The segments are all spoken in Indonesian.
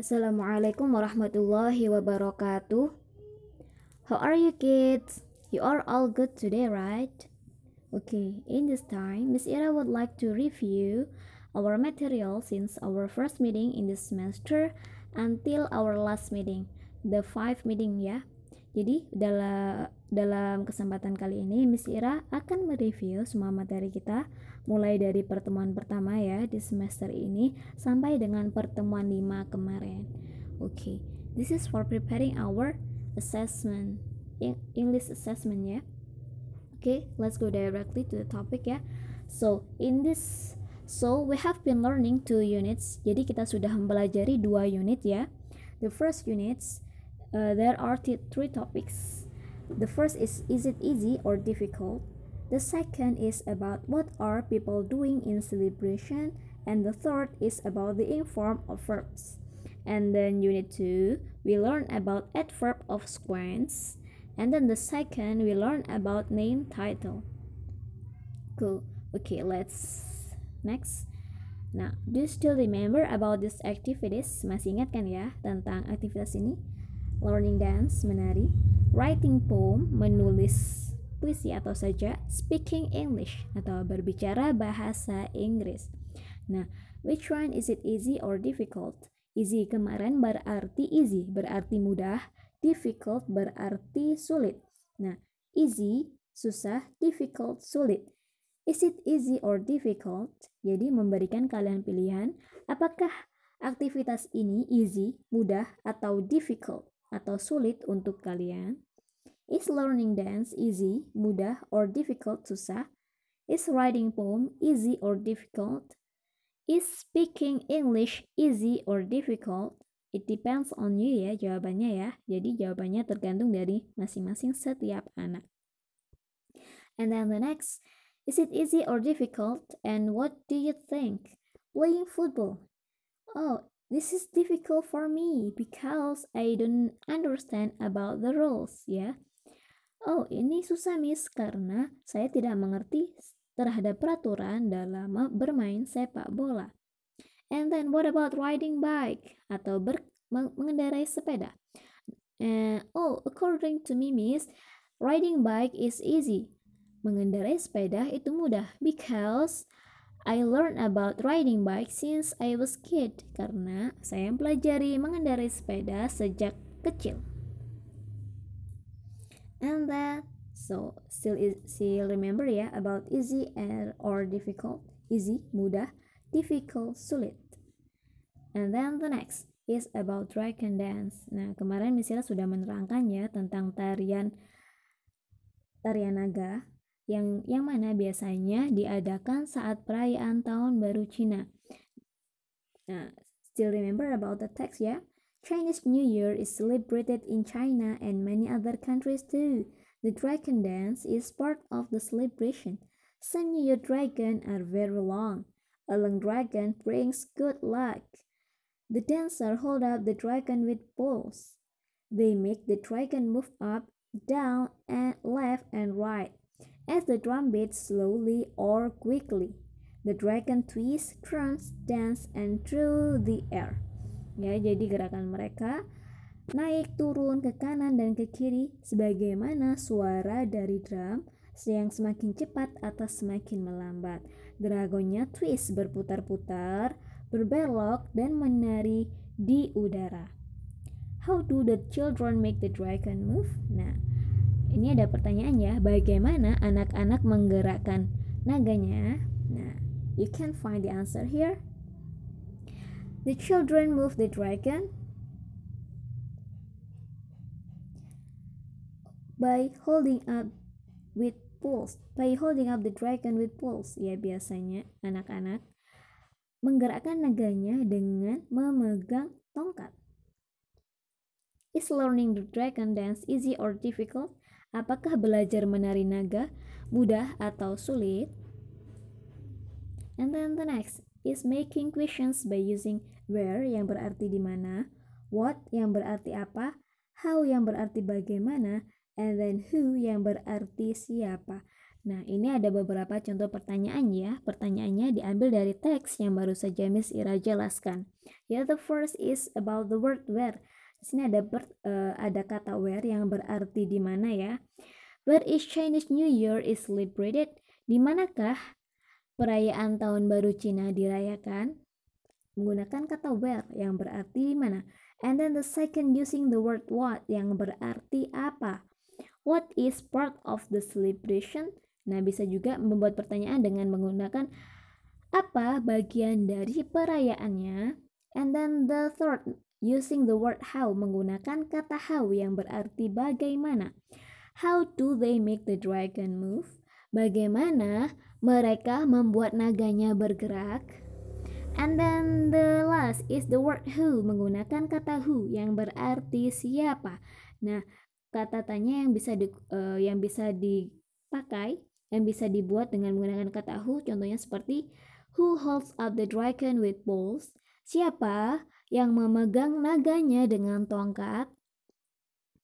Assalamualaikum warahmatullahi wabarakatuh. How are you kids? You are all good today, right? Okay, in this time, Miss Ira would like to review our material since our first meeting in this semester until our last meeting, the five meeting Yeah? Jadi dalam dalam kesempatan kali ini Miss Ira akan mereview semua materi kita mulai dari pertemuan pertama ya di semester ini sampai dengan pertemuan 5 kemarin. Oke, okay. this is for preparing our assessment English assessment ya. Oke, okay, let's go directly to the topic ya. So, in this so we have been learning two units. Jadi kita sudah mempelajari dua unit ya. The first units uh, there are th three topics. The first is is it easy or difficult? The second is about what are people doing in celebration and the third is about the inform of verbs. And then unit 2, we learn about adverb of sequence. And then the second, we learn about name title. Cool. Okay, let's next. Now, do you still remember about these activities? Masih ingat kan ya tentang aktivitas ini? learning dance, menari, writing poem, menulis puisi atau saja speaking English atau berbicara bahasa Inggris. Nah, which one is it easy or difficult? Easy kemarin berarti easy, berarti mudah, difficult berarti sulit. Nah, easy susah, difficult sulit. Is it easy or difficult? Jadi memberikan kalian pilihan apakah aktivitas ini easy, mudah atau difficult atau sulit untuk kalian? Is learning dance easy, mudah, or difficult, susah? Is writing poem easy or difficult? Is speaking English easy or difficult? It depends on you ya jawabannya ya. Jadi jawabannya tergantung dari masing-masing setiap anak. And then the next, is it easy or difficult? And what do you think? Playing football. Oh, This is difficult for me because I don't understand about the rules, ya. Yeah. Oh, ini susah miss karena saya tidak mengerti terhadap peraturan dalam bermain sepak bola. And then what about riding bike atau ber mengendarai sepeda? Uh, oh, according to me miss, riding bike is easy. Mengendarai sepeda itu mudah because I learned about riding bike since I was kid karena saya mempelajari mengendarai sepeda sejak kecil. And that so still is, still remember ya about easy or difficult. Easy mudah, difficult sulit. And then the next is about dragon dance. Nah, kemarin misalnya sudah menerangkan ya tentang tarian tarian naga yang yang mana biasanya diadakan saat perayaan tahun baru Cina. Nah, still remember about the text ya? Yeah? Chinese New Year is celebrated in China and many other countries too. The dragon dance is part of the celebration. Some New Year dragons are very long. A long dragon brings good luck. The dancer hold up the dragon with poles. They make the dragon move up, down, and left and right. As the drum beats slowly or quickly, the dragon twists, turns, dance, and through the air. Ya, jadi gerakan mereka naik turun ke kanan dan ke kiri sebagaimana suara dari drum yang semakin cepat atau semakin melambat. Dragonnya twist berputar-putar, berbelok, dan menari di udara. How do the children make the dragon move? Nah, ini ada pertanyaannya, bagaimana anak-anak menggerakkan naganya? Nah, you can find the answer here. The children move the dragon by holding up with pulse. By holding up the dragon with pulse, ya biasanya anak-anak menggerakkan naganya dengan memegang tongkat. Is learning the dragon dance easy or difficult? Apakah belajar menari naga mudah atau sulit? And then the next is making questions by using where yang berarti di mana, what yang berarti apa, how yang berarti bagaimana, and then who yang berarti siapa. Nah, ini ada beberapa contoh pertanyaan ya. Pertanyaannya diambil dari teks yang baru saja Miss Ira jelaskan. Ya, the first is about the word where di sini ada ber, uh, eh, ada kata where yang berarti di mana ya. Where is Chinese New Year is celebrated? Di manakah perayaan tahun baru Cina dirayakan? Menggunakan kata where yang berarti di mana. And then the second using the word what yang berarti apa? What is part of the celebration? Nah, bisa juga membuat pertanyaan dengan menggunakan apa bagian dari perayaannya. And then the third using the word how menggunakan kata how yang berarti bagaimana. How do they make the dragon move? Bagaimana mereka membuat naganya bergerak? And then the last is the word who menggunakan kata who yang berarti siapa. Nah, kata tanya yang bisa di, uh, yang bisa dipakai yang bisa dibuat dengan menggunakan kata who contohnya seperti who holds up the dragon with balls Siapa yang memegang naganya dengan tongkat?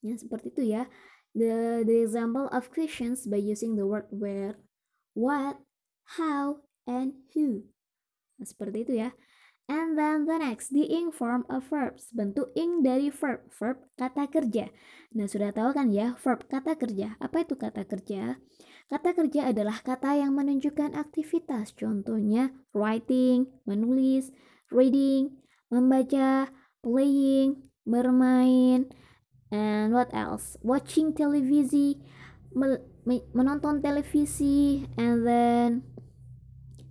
Ya, seperti itu ya. The, the example of questions by using the word where, what, how, and who. Nah, seperti itu ya. And then the next, the ing form of verbs. Bentuk ing dari verb, verb kata kerja. Nah, sudah tahu kan ya, verb kata kerja. Apa itu kata kerja? Kata kerja adalah kata yang menunjukkan aktivitas. Contohnya, writing, menulis, reading, membaca, playing, bermain, and what else? Watching televisi, menonton televisi, and then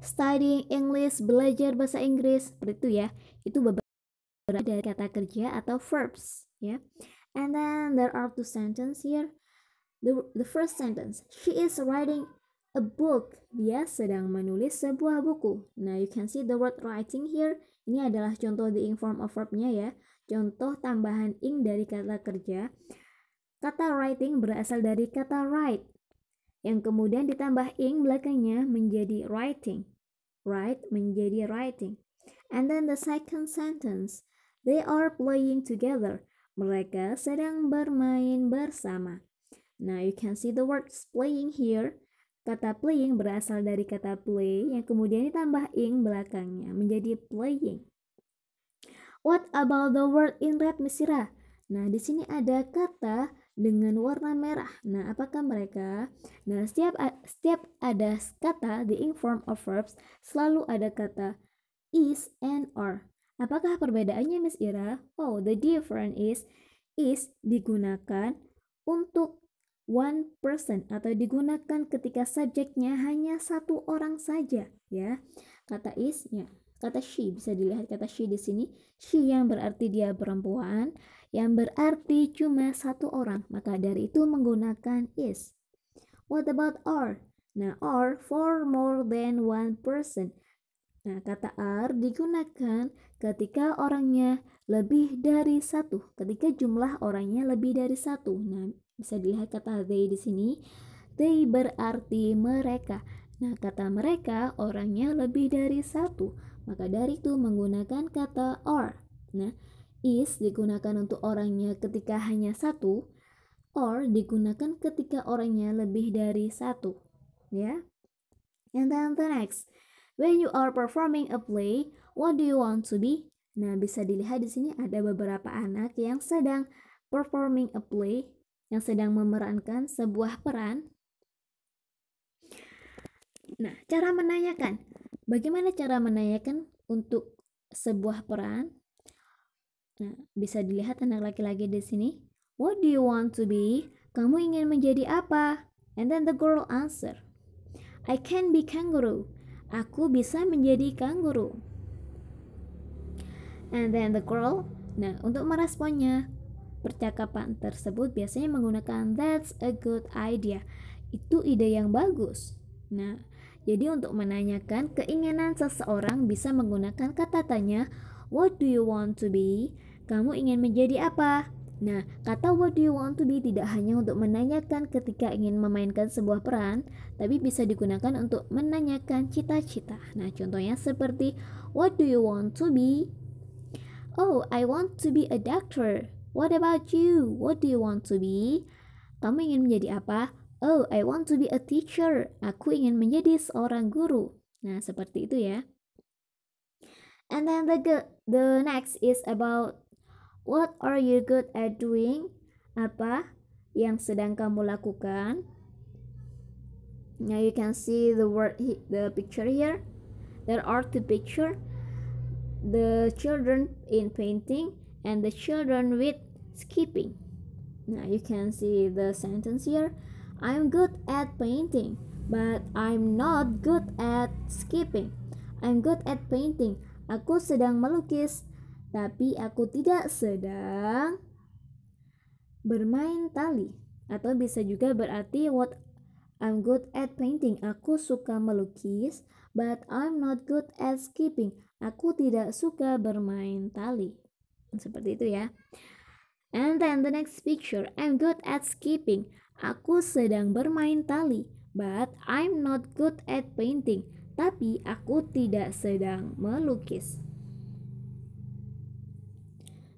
studying English, belajar bahasa Inggris, seperti itu ya. Itu beberapa dari kata kerja atau verbs, ya. And then there are two sentences here. The, the first sentence, she is writing a book. Dia sedang menulis sebuah buku. Now you can see the word writing here ini adalah contoh the ing form of verb-nya ya. Contoh tambahan ing dari kata kerja. Kata writing berasal dari kata write, yang kemudian ditambah ing belakangnya menjadi writing. Write menjadi writing. And then the second sentence, they are playing together. Mereka sedang bermain bersama. Now you can see the words playing here Kata playing berasal dari kata play yang kemudian ditambah ing belakangnya menjadi playing. What about the word in red Mesira? Nah, di sini ada kata dengan warna merah. Nah, apakah mereka? Nah, setiap setiap ada kata di ing form of verbs selalu ada kata is and are. Apakah perbedaannya Miss Ira? Oh, the difference is is digunakan untuk one person atau digunakan ketika subjeknya hanya satu orang saja ya kata is ya kata she bisa dilihat kata she di sini she yang berarti dia perempuan yang berarti cuma satu orang maka dari itu menggunakan is what about or nah or for more than one person Nah, kata are digunakan ketika orangnya lebih dari satu, ketika jumlah orangnya lebih dari satu. Nah, bisa dilihat kata they di sini. They berarti mereka. Nah, kata mereka orangnya lebih dari satu. Maka dari itu menggunakan kata or. Nah, is digunakan untuk orangnya ketika hanya satu, or digunakan ketika orangnya lebih dari satu. Ya. And then the next, when you are performing a play, what do you want to be? Nah, bisa dilihat di sini ada beberapa anak yang sedang performing a play yang sedang memerankan sebuah peran. Nah, cara menanyakan. Bagaimana cara menanyakan untuk sebuah peran? Nah, bisa dilihat anak laki-laki di sini. What do you want to be? Kamu ingin menjadi apa? And then the girl answer. I can be kangaroo. Aku bisa menjadi kangaroo. And then the girl, nah untuk meresponnya, Percakapan tersebut biasanya menggunakan "That's a good idea". Itu ide yang bagus. Nah, jadi untuk menanyakan keinginan seseorang bisa menggunakan kata tanya "What do you want to be?" Kamu ingin menjadi apa? Nah, kata "What do you want to be" tidak hanya untuk menanyakan ketika ingin memainkan sebuah peran, tapi bisa digunakan untuk menanyakan cita-cita. Nah, contohnya seperti "What do you want to be?" Oh, I want to be a doctor. What about you? What do you want to be? Kamu ingin menjadi apa? Oh, I want to be a teacher. Aku ingin menjadi seorang guru. Nah, seperti itu ya. And then the the next is about what are you good at doing? Apa yang sedang kamu lakukan? Now you can see the word the picture here. There are two picture. The children in painting and the children with skipping. Now you can see the sentence here. I'm good at painting, but I'm not good at skipping. I'm good at painting. Aku sedang melukis, tapi aku tidak sedang bermain tali. Atau bisa juga berarti what I'm good at painting. Aku suka melukis, but I'm not good at skipping. Aku tidak suka bermain tali. Seperti itu ya. And then the next picture, I'm good at skipping. Aku sedang bermain tali, but I'm not good at painting. Tapi aku tidak sedang melukis.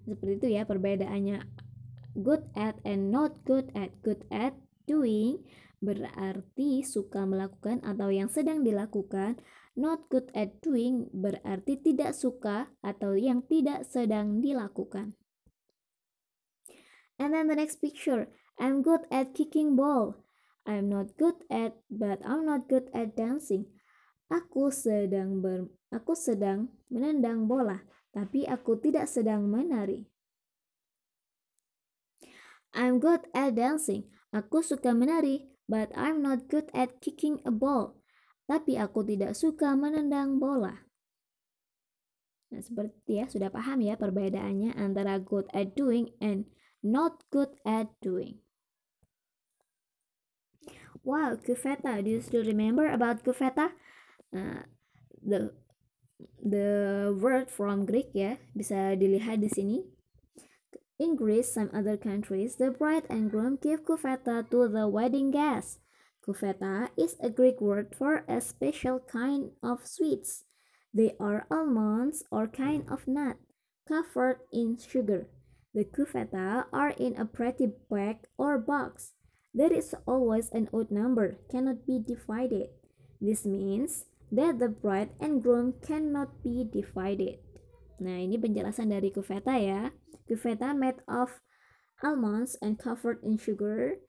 Seperti itu ya perbedaannya. Good at and not good at. Good at doing berarti suka melakukan atau yang sedang dilakukan. Not good at doing berarti tidak suka atau yang tidak sedang dilakukan. And then the next picture, I'm good at kicking ball. I'm not good at, but I'm not good at dancing. Aku sedang ber, aku sedang menendang bola, tapi aku tidak sedang menari. I'm good at dancing. Aku suka menari, but I'm not good at kicking a ball. Tapi aku tidak suka menendang bola. Nah, seperti ya, sudah paham ya perbedaannya antara good at doing and not good at doing. Wow, kufeta. Do you still remember about kufeta? Uh, the the word from Greek ya bisa dilihat di sini. In Greece, some other countries, the bride and groom give kufeta to the wedding guests. Kufeta is a Greek word for a special kind of sweets. They are almonds or kind of nut covered in sugar. The cuveta are in a pretty bag or box. That is always an odd number, cannot be divided. This means that the bride and groom cannot be divided. Nah, ini penjelasan dari cuveta ya. Cuveta made of almonds and covered in sugar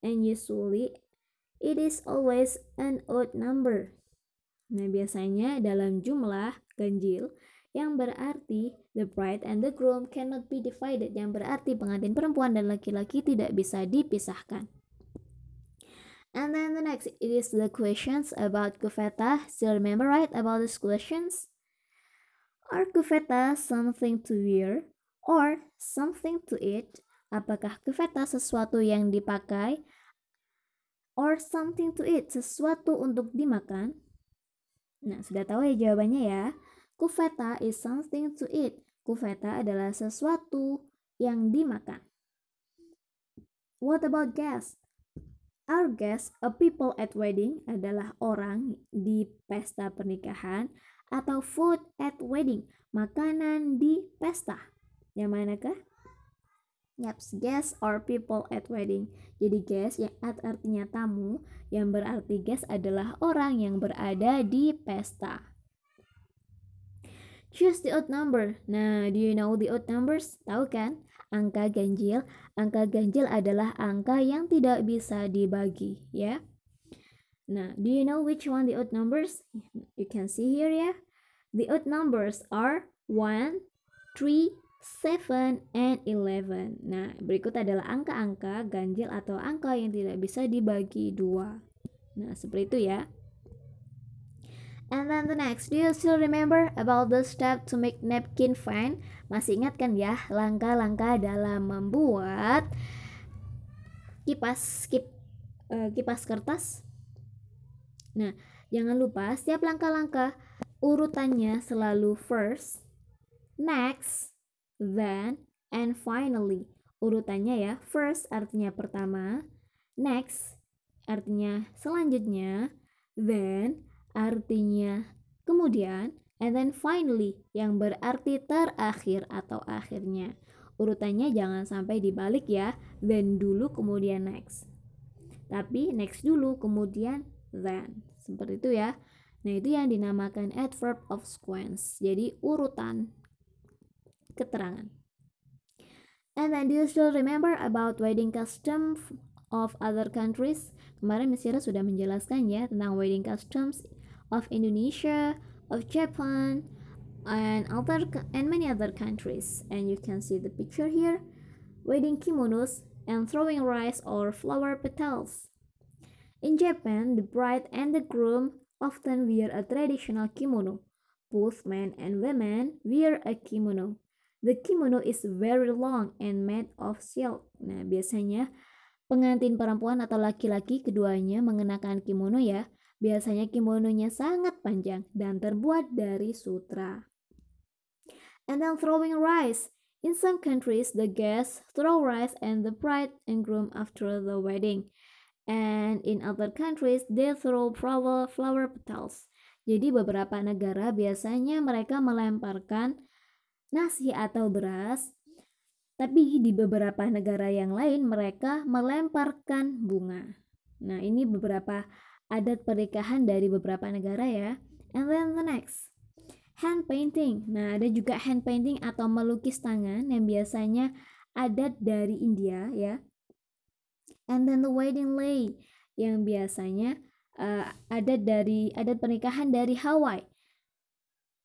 and usually it is always an odd number. Nah, biasanya dalam jumlah ganjil yang berarti the bride and the groom cannot be divided yang berarti pengantin perempuan dan laki-laki tidak bisa dipisahkan. And then the next it is the questions about kufeta. Still remember right about these questions? Are kufeta something to wear or something to eat? Apakah kufeta sesuatu yang dipakai or something to eat, sesuatu untuk dimakan? Nah, sudah tahu ya jawabannya ya. Kufeta is something to eat. Kufeta adalah sesuatu yang dimakan. What about guests? Our guests, a people at wedding, adalah orang di pesta pernikahan atau food at wedding, makanan di pesta. Yang manakah? Yep, guests or people at wedding. Jadi guests yang at artinya tamu, yang berarti guests adalah orang yang berada di pesta. Choose the odd number. Nah, do you know the odd numbers? Tahu kan? Angka ganjil. Angka ganjil adalah angka yang tidak bisa dibagi, ya. Nah, do you know which one the odd numbers? You can see here ya. The odd numbers are 1, 3, 7, and 11. Nah, berikut adalah angka-angka ganjil atau angka yang tidak bisa dibagi dua. Nah, seperti itu ya. And then the next, do you still remember about the step to make napkin fine? Masih ingat kan ya langkah-langkah dalam membuat kipas kip, uh, kipas kertas? Nah, jangan lupa setiap langkah-langkah urutannya selalu first, next, then, and finally. Urutannya ya, first artinya pertama, next artinya selanjutnya, then artinya, kemudian, and then finally yang berarti terakhir atau akhirnya. Urutannya jangan sampai dibalik ya, then dulu kemudian next. Tapi next dulu kemudian then. Seperti itu ya. Nah, itu yang dinamakan adverb of sequence. Jadi urutan keterangan. And then do you still remember about wedding custom of other countries? Kemarin Miss Ira sudah menjelaskan ya tentang wedding customs of Indonesia, of Japan, and other and many other countries. And you can see the picture here, wearing kimonos and throwing rice or flower petals. In Japan, the bride and the groom often wear a traditional kimono. Both men and women wear a kimono. The kimono is very long and made of silk. Nah, biasanya pengantin perempuan atau laki-laki keduanya mengenakan kimono ya Biasanya kimononya sangat panjang dan terbuat dari sutra. And then throwing rice. In some countries, the guests throw rice and the bride and groom after the wedding. And in other countries, they throw flower, flower petals. Jadi beberapa negara biasanya mereka melemparkan nasi atau beras, tapi di beberapa negara yang lain mereka melemparkan bunga. Nah, ini beberapa adat pernikahan dari beberapa negara ya. And then the next, hand painting. Nah, ada juga hand painting atau melukis tangan yang biasanya adat dari India ya. And then the wedding lay yang biasanya uh, adat dari adat pernikahan dari Hawaii.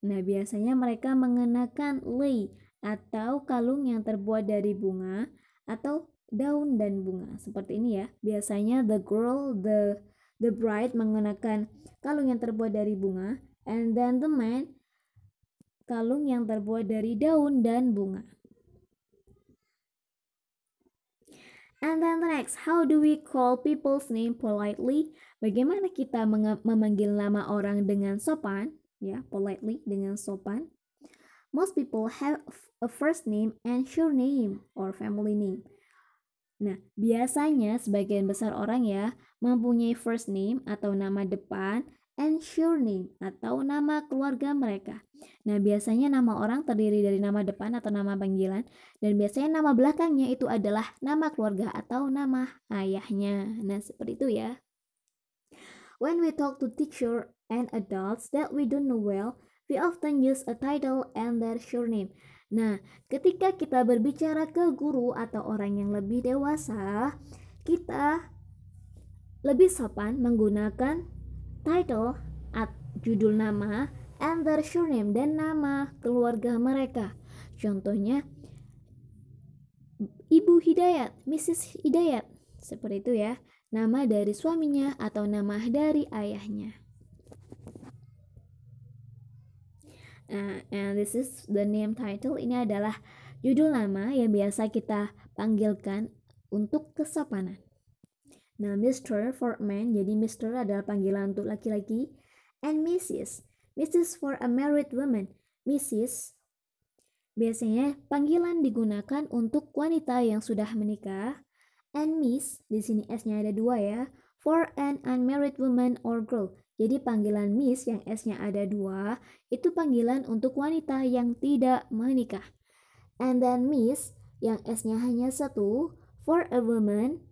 Nah, biasanya mereka mengenakan lei atau kalung yang terbuat dari bunga atau daun dan bunga seperti ini ya. Biasanya the girl, the The bride menggunakan kalung yang terbuat dari bunga, and then the man kalung yang terbuat dari daun dan bunga. And then the next, how do we call people's name politely? Bagaimana kita memanggil nama orang dengan sopan? Ya, yeah, politely dengan sopan. Most people have a first name and surname or family name. Nah, biasanya sebagian besar orang ya mempunyai first name atau nama depan and surname atau nama keluarga mereka. Nah, biasanya nama orang terdiri dari nama depan atau nama panggilan dan biasanya nama belakangnya itu adalah nama keluarga atau nama ayahnya. Nah, seperti itu ya. When we talk to teacher and adults that we don't know well, we often use a title and their surname. Nah, ketika kita berbicara ke guru atau orang yang lebih dewasa, kita lebih sopan menggunakan title atau judul nama and their surname dan nama keluarga mereka. Contohnya Ibu Hidayat, Mrs. Hidayat, seperti itu ya. Nama dari suaminya atau nama dari ayahnya. nah and nah, this is the name title. Ini adalah judul lama yang biasa kita panggilkan untuk kesopanan. Nah, Mr. for men, jadi Mr. adalah panggilan untuk laki-laki. And Mrs. Mrs. for a married woman. Mrs. Biasanya panggilan digunakan untuk wanita yang sudah menikah. And Miss, di sini S-nya ada dua ya, for an unmarried woman or girl. Jadi panggilan miss yang S-nya ada dua, itu panggilan untuk wanita yang tidak menikah. And then miss yang S-nya hanya satu, for a woman,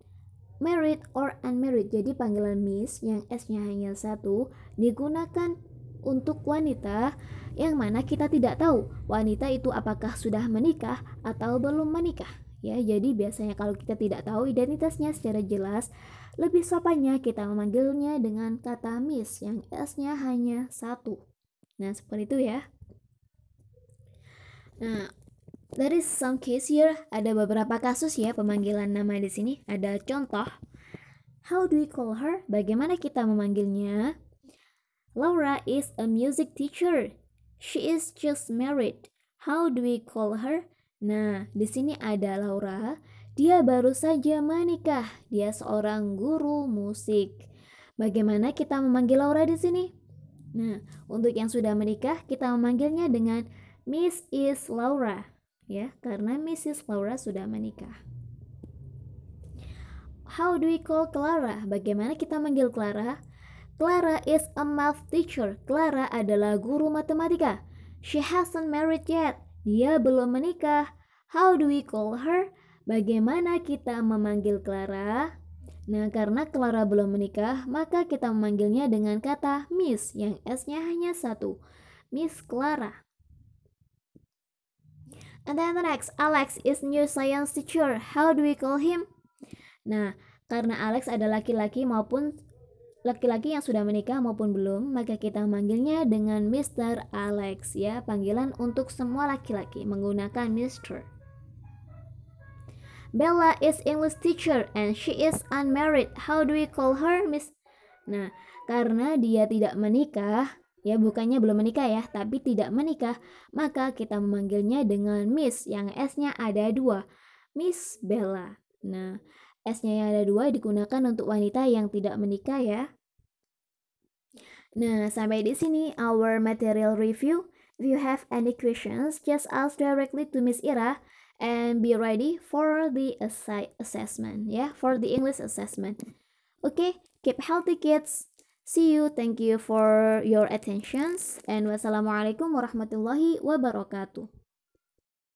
married or unmarried. Jadi panggilan miss yang S-nya hanya satu digunakan untuk wanita yang mana kita tidak tahu wanita itu apakah sudah menikah atau belum menikah ya jadi biasanya kalau kita tidak tahu identitasnya secara jelas lebih sopannya kita memanggilnya dengan kata Miss yang S-nya hanya satu. Nah, seperti itu ya. Nah, dari some case here ada beberapa kasus ya pemanggilan nama di sini. Ada contoh How do we call her? Bagaimana kita memanggilnya? Laura is a music teacher. She is just married. How do we call her? Nah, di sini ada Laura dia baru saja menikah. Dia seorang guru musik. Bagaimana kita memanggil Laura di sini? Nah, untuk yang sudah menikah, kita memanggilnya dengan Miss Laura, ya, karena Mrs. Laura sudah menikah. How do we call Clara? Bagaimana kita manggil Clara? Clara is a math teacher. Clara adalah guru matematika. She hasn't married yet. Dia belum menikah. How do we call her? Bagaimana kita memanggil Clara? Nah, karena Clara belum menikah, maka kita memanggilnya dengan kata Miss yang S-nya hanya satu. Miss Clara. And then the next, Alex is new science teacher. How do we call him? Nah, karena Alex adalah laki-laki maupun laki-laki yang sudah menikah maupun belum, maka kita manggilnya dengan Mr. Alex ya, panggilan untuk semua laki-laki menggunakan Mr. Bella is English teacher and she is unmarried. How do we call her, Miss? Nah, karena dia tidak menikah, ya bukannya belum menikah ya, tapi tidak menikah, maka kita memanggilnya dengan Miss yang S-nya ada dua. Miss Bella. Nah, S-nya yang ada dua digunakan untuk wanita yang tidak menikah ya. Nah, sampai di sini our material review. If you have any questions, just ask directly to Miss Ira and be ready for the assessment yeah, for the English assessment. okay, keep healthy kids. See you. Thank you for your attentions and wassalamualaikum warahmatullahi wabarakatuh.